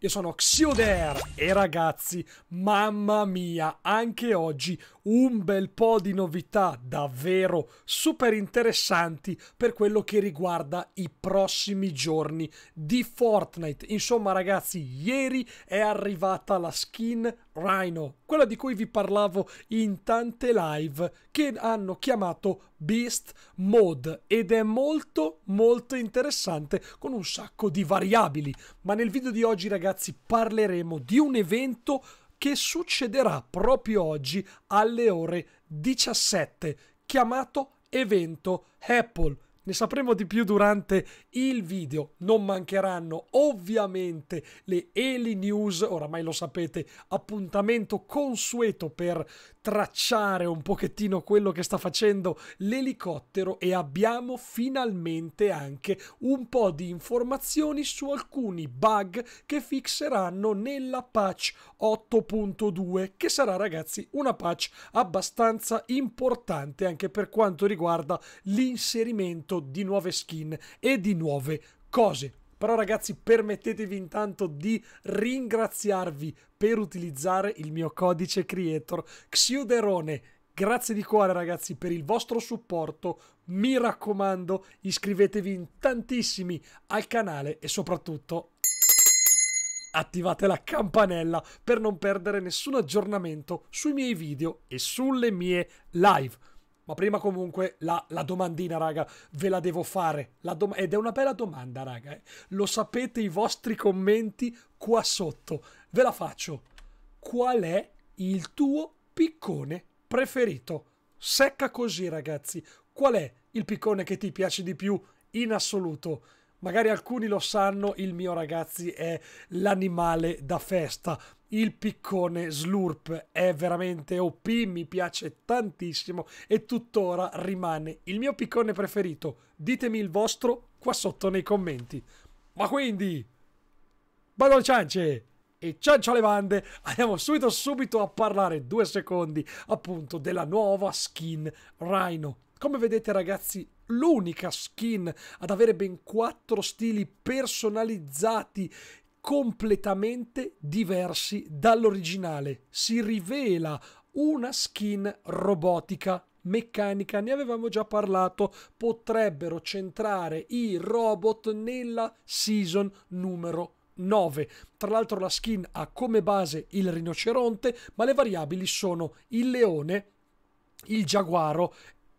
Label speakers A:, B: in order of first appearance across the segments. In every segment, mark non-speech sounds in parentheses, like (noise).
A: Io sono Xioder e ragazzi, mamma mia, anche oggi un bel po' di novità davvero super interessanti per quello che riguarda i prossimi giorni di Fortnite. Insomma ragazzi, ieri è arrivata la skin Rhino, quella di cui vi parlavo in tante live che hanno chiamato Beast Mode ed è molto molto interessante con un sacco di variabili. Ma nel video di oggi ragazzi ragazzi parleremo di un evento che succederà proprio oggi alle ore 17, chiamato evento Apple ne sapremo di più durante il video. Non mancheranno ovviamente le Eli News, oramai lo sapete, appuntamento consueto per tracciare un pochettino quello che sta facendo l'elicottero e abbiamo finalmente anche un po' di informazioni su alcuni bug che fixeranno nella patch 8.2 che sarà ragazzi una patch abbastanza importante anche per quanto riguarda l'inserimento aggiornamento, di nuove skin e di nuove cose. Però ragazzi permettetevi intanto di ringraziarvi per utilizzare il mio codice creator Xiuderone. Grazie di cuore ragazzi per il vostro supporto, mi raccomando iscrivetevi in tantissimi al canale e soprattutto attivate la campanella per non perdere nessun aggiornamento sui miei video e sulle mie live. Ma prima comunque la, la, domandina, raga, ve la devo fare. La Ed è una bella domanda, raga. Eh. Lo sapete i vostri commenti qua sotto. Ve la faccio. Qual è il tuo piccone preferito? Secca così, ragazzi. Qual è il piccone che ti piace di più in assoluto? magari alcuni lo sanno, il mio ragazzi è l'animale da festa. Il piccone Slurp è veramente OP, mi piace tantissimo e tuttora rimane il mio piccone preferito. Ditemi il vostro qua sotto nei commenti. Ma quindi, Badon Ciance! e ciancio alle bande, andiamo subito subito a parlare due secondi appunto della nuova skin Rhino. Come vedete ragazzi, l'unica skin ad avere ben quattro stili personalizzati completamente diversi dall'originale. Si rivela una skin robotica meccanica, ne avevamo già parlato, potrebbero centrare i robot nella season numero 9. Tra l'altro la skin ha come base il rinoceronte, ma le variabili sono il leone, il giaguaro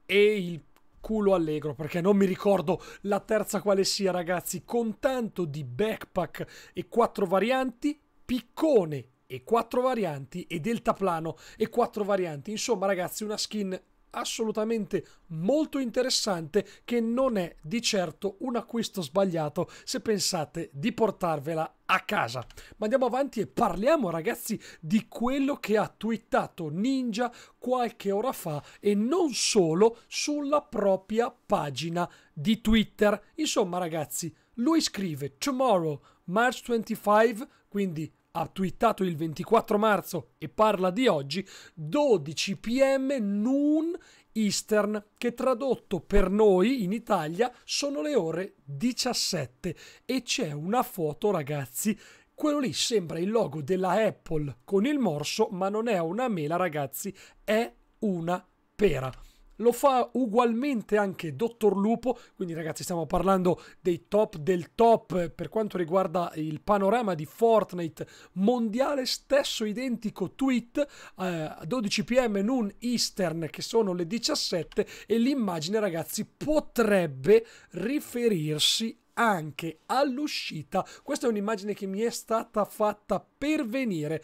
A: e il culo allegro perché non mi ricordo la terza quale sia ragazzi con tanto di backpack e quattro varianti piccone e quattro varianti e deltaplano e quattro varianti insomma ragazzi una skin assolutamente molto interessante che non è di certo un acquisto sbagliato se pensate di portarvela a casa. Ma andiamo avanti e parliamo ragazzi di quello che ha twittato Ninja qualche ora fa e non solo sulla propria pagina di Twitter. Insomma ragazzi, lui scrive Tomorrow, March 25, quindi ha twittato il 24 marzo e parla di oggi, 12 pm noon Eastern, che tradotto per noi in Italia sono le ore 17 e c'è una foto ragazzi quello lì sembra il logo della Apple con il morso, ma non è una mela, ragazzi, è una pera. Lo fa ugualmente anche Dottor Lupo, quindi ragazzi stiamo parlando dei top del top per quanto riguarda il panorama di Fortnite mondiale, stesso identico tweet eh, a 12 pm non Eastern che sono le 17 e l'immagine ragazzi potrebbe riferirsi anche all'uscita. Questa è un'immagine che mi è stata fatta pervenire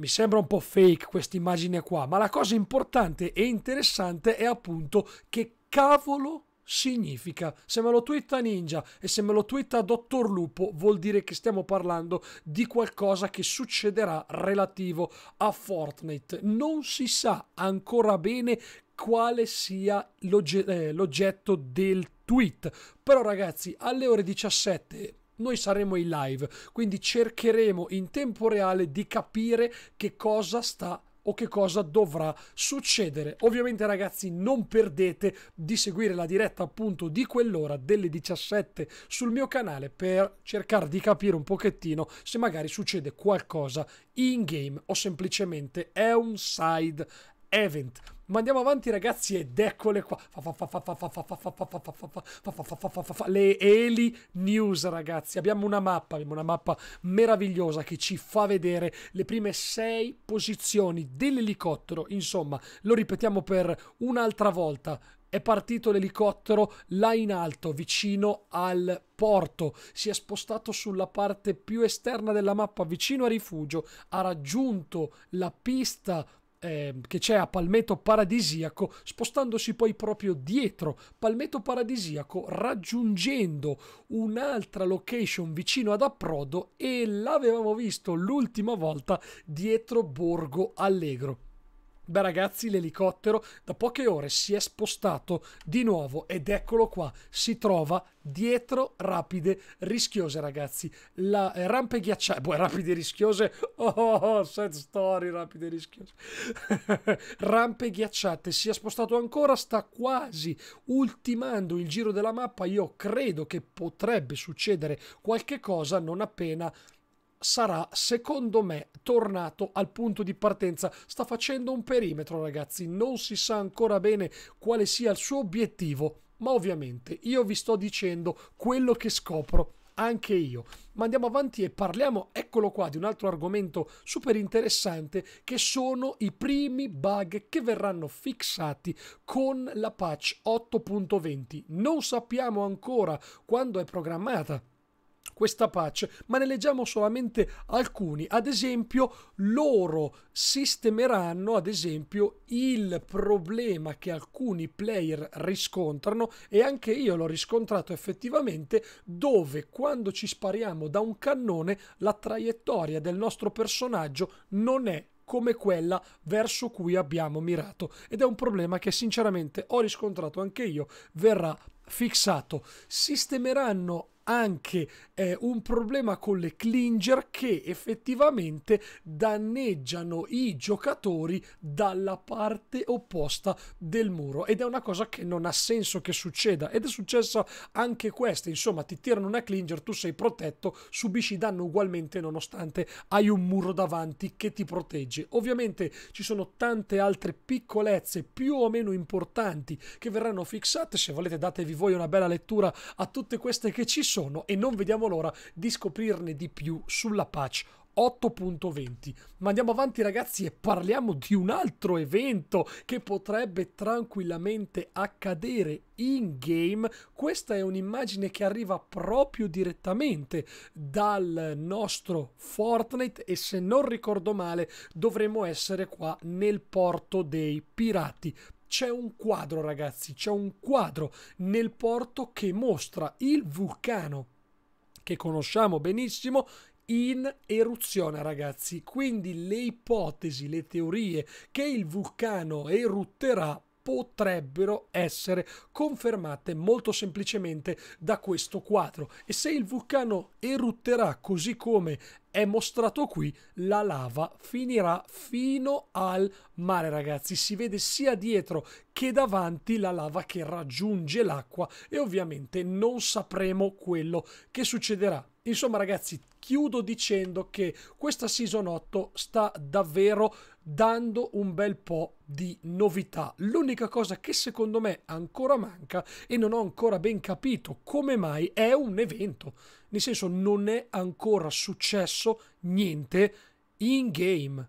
A: mi sembra un po' fake questa immagine qua, ma la cosa importante e interessante è appunto che cavolo significa. Se me lo twitta Ninja e se me lo twitta Dottor Lupo, vuol dire che stiamo parlando di qualcosa che succederà relativo a Fortnite. Non si sa ancora bene quale sia eh, l'oggetto del tweet. Però ragazzi, alle ore 17 noi saremo in live, quindi cercheremo in tempo reale di capire che cosa sta o che cosa dovrà succedere. Ovviamente ragazzi non perdete di seguire la diretta appunto di quell'ora delle 17 sul mio canale per cercare di capire un pochettino se magari succede qualcosa in game o semplicemente è un side event. Ma andiamo avanti ragazzi ed eccole qua. Le Eli News ragazzi. Abbiamo una mappa, abbiamo una mappa meravigliosa che ci fa vedere le prime sei posizioni dell'elicottero. Insomma, lo ripetiamo per un'altra volta è partito l'elicottero là in alto, vicino al porto, si è spostato sulla parte più esterna della mappa, vicino al rifugio, ha raggiunto la pista eh, che c'è a Palmetto Paradisiaco, spostandosi poi proprio dietro Palmetto Paradisiaco, raggiungendo un'altra location vicino ad Approdo e l'avevamo visto l'ultima volta dietro Borgo Allegro. Beh ragazzi, l'elicottero da poche ore si è spostato di nuovo ed eccolo qua, si trova dietro rapide rischiose ragazzi. La, eh, rampe ghiacciate, boh, rapide rischiose, (laughs) oh, oh, oh sad story, rapide rischiose. (laughs) rampe ghiacciate, si è spostato ancora, sta quasi ultimando il giro della mappa, io credo che potrebbe succedere qualche cosa non appena sarà secondo me tornato al punto di partenza. Sta facendo un perimetro ragazzi, non si sa ancora bene quale sia il suo obiettivo, ma ovviamente io vi sto dicendo quello che scopro anche io. Ma andiamo avanti e parliamo, eccolo qua, di un altro argomento super interessante che sono i primi bug che verranno fissati con la patch 8.20. Non sappiamo ancora quando è programmata questa patch, ma ne leggiamo solamente alcuni. Ad esempio, loro sistemeranno, ad esempio, il problema che alcuni player riscontrano e anche io l'ho riscontrato effettivamente dove quando ci spariamo da un cannone la traiettoria del nostro personaggio non è come quella verso cui abbiamo mirato ed è un problema che sinceramente ho riscontrato anche io verrà fissato sistemeranno anche eh, un problema con le clinger che effettivamente danneggiano i giocatori dalla parte opposta del muro ed è una cosa che non ha senso che succeda ed è successa anche questa insomma ti tirano una clinger tu sei protetto subisci danno ugualmente nonostante hai un muro davanti che ti protegge ovviamente ci sono tante altre piccolezze più o meno importanti che verranno fissate se volete datevi voi una bella lettura a tutte queste che ci sono sono e non vediamo l'ora di scoprirne di più sulla patch 8.20. Ma andiamo avanti ragazzi e parliamo di un altro evento che potrebbe tranquillamente accadere in game. Questa è un'immagine che arriva proprio direttamente dal nostro Fortnite e se non ricordo male dovremmo essere qua nel porto dei pirati c'è un quadro, ragazzi, c'è un quadro nel porto che mostra il vulcano che conosciamo benissimo in eruzione, ragazzi. Quindi le ipotesi, le teorie che il vulcano erutterà potrebbero essere confermate molto semplicemente da questo quadro e se il vulcano erutterà così come è mostrato qui, la lava finirà fino al mare, ragazzi. Si vede sia dietro che davanti la lava che raggiunge l'acqua e ovviamente non sapremo quello che succederà. Insomma ragazzi, chiudo dicendo che questa season 8 sta davvero dando un bel po' di novità. L'unica cosa che secondo me ancora manca e non ho ancora ben capito come mai è un evento. Nel senso non è ancora successo niente in game.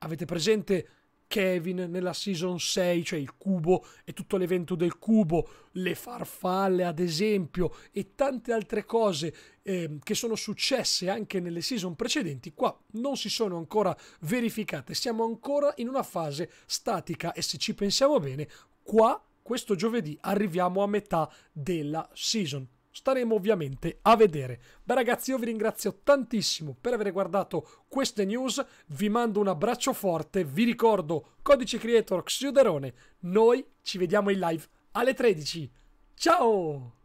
A: Avete presente Kevin nella season 6, cioè il cubo e tutto l'evento del cubo, le farfalle ad esempio e tante altre cose eh, che sono successe anche nelle season precedenti, qua non si sono ancora verificate, siamo ancora in una fase statica e se ci pensiamo bene, qua questo giovedì arriviamo a metà della season staremo ovviamente a vedere. Beh ragazzi io vi ringrazio tantissimo per aver guardato queste news, vi mando un abbraccio forte, vi ricordo codice creator Xiuderone, noi ci vediamo in live alle 13. Ciao!